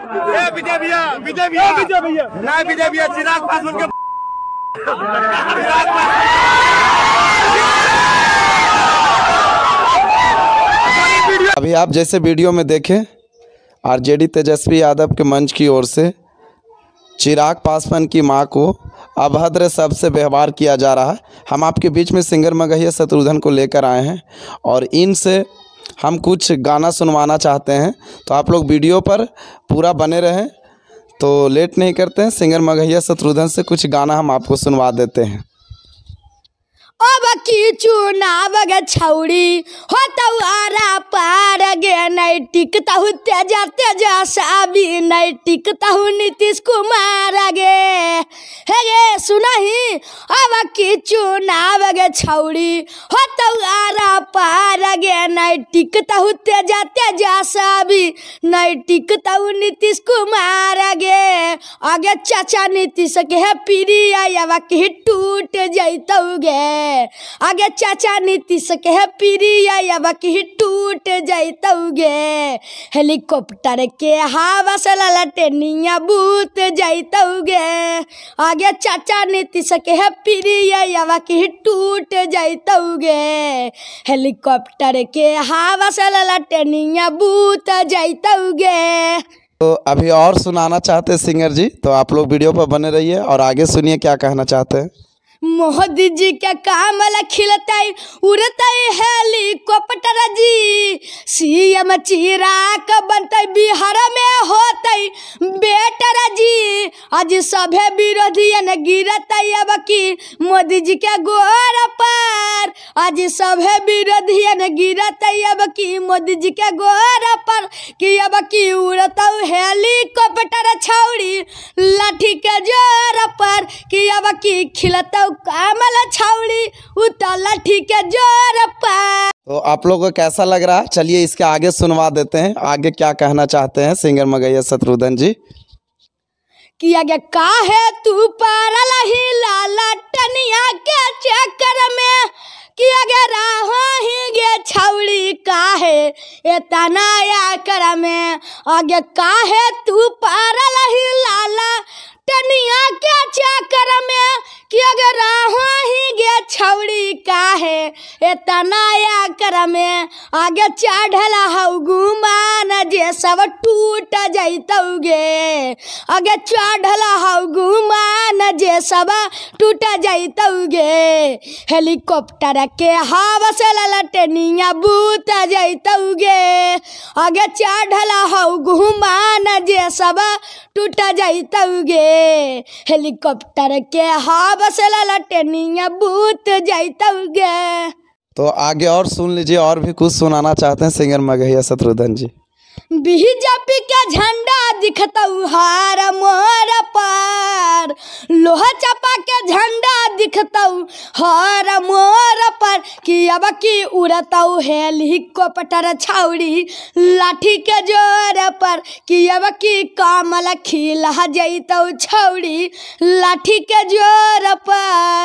विजय भैया विजय भैया विजय भैया ना विजय भैया चिराग पासवान के चिराग अभी आप जैसे वीडियो में देखें आरजेडी तेजस्वी यादव के मंच की ओर से चिराग पासवान की मां को अभद्र शब्द से व्यवहार किया जा रहा है हम आपके बीच में सिंगर मगहिया शत्रुघ्न को लेकर आए हैं और इनसे हम कुछ गाना सुनवाना चाहते हैं तो आप लोग वीडियो पर पूरा बने रहें तो लेट नहीं करते हैं सिंगर मघैया शत्रुधन से कुछ गाना हम आपको सुनवा देते हैं अब की छौड़ी हो पार गे नहीं तेजा तेजा साबी नहीं नीतीश कुमार गे हे गे अब की चुनाव गे छौड़ी हो तऊ पारगे नहीं टिकता हूँ जाते तेजा साबी नहीं टिकता हूँ नीतीश कुमार गे आगे चाचा नीतीश के है प्रिया यावा के टूट जाता गे आगे चाचा नीतीश के है प्रिया यावा के टूट जाता गे हेलीकॉप्टर के हवा से निया बूत जाता गे आगे चाचा नीतीश के है प्रिया यावा के टूट जाता गे हेलीकॉप्टर के हवा से लटनिया बूत जाइतौगे तो अभी और सुनाना चाहते हैं सिंगर जी तो आप लोग वीडियो पर बने रहिए और आगे सुनिए क्या कहना चाहते हैं मोदी जी के काम खिलता उड़ता हेलीकॉप्टर जी सीएम चिराग बनते बिहार में होते बेटर जी आज सभे विरोधियन गिरत अब की मोदी जी के गोर पर आज सभे विरोधियन गिरत अब की मोदी जी के गोर पर कि अब की उड़त हेलीकॉप्टर छौड़ी लाठी के जोर पर कि अब की खिलत कमल छौड़ी उत लाठी के जोर पर तो आप लोगों को कैसा लग रहा है चलिए इसके आगे सुनवा देते हैं आगे क्या कहना चाहते हैं सिंगर मगैया शत्रुधन जी किया गया का है तू पारल ही लाला टनिया के चक्कर में किया गया राह ही गे छौड़ी का है ये तनाया कर में आगे का है तू पारल ही लाला टनिया के चक्कर में किया गया राह ही गे छौड़ी का है इतना या करम आगे चढ़ला हऊ गुमान जे सब टूट जैतौगे आगे चढ़ला हऊ गुमान देशवा टूट जाई तऊगे हेलीकॉप्टर के हवा से ललटनिया बूत जाई तऊगे आगे चढ़ला हऊ घुमान देशवा टूट जाई तऊगे हेलीकॉप्टर के हवा से ललटनिया बूत जाई तऊगे तो आगे और सुन लीजिए और भी कुछ सुनाना चाहते हैं सिंगर मगहिया शत्रुधन जी बीजेपी का झंडा दिखता हार मोर पर लोहा चपा के झंडा दिखता हर मोर पर कि अब की उड़ताऊ हेल हिक्को पटर छाउड़ी लाठी के जोर पर कि अब की कमल खिल जैतऊ छौड़ी लाठी के जोर पर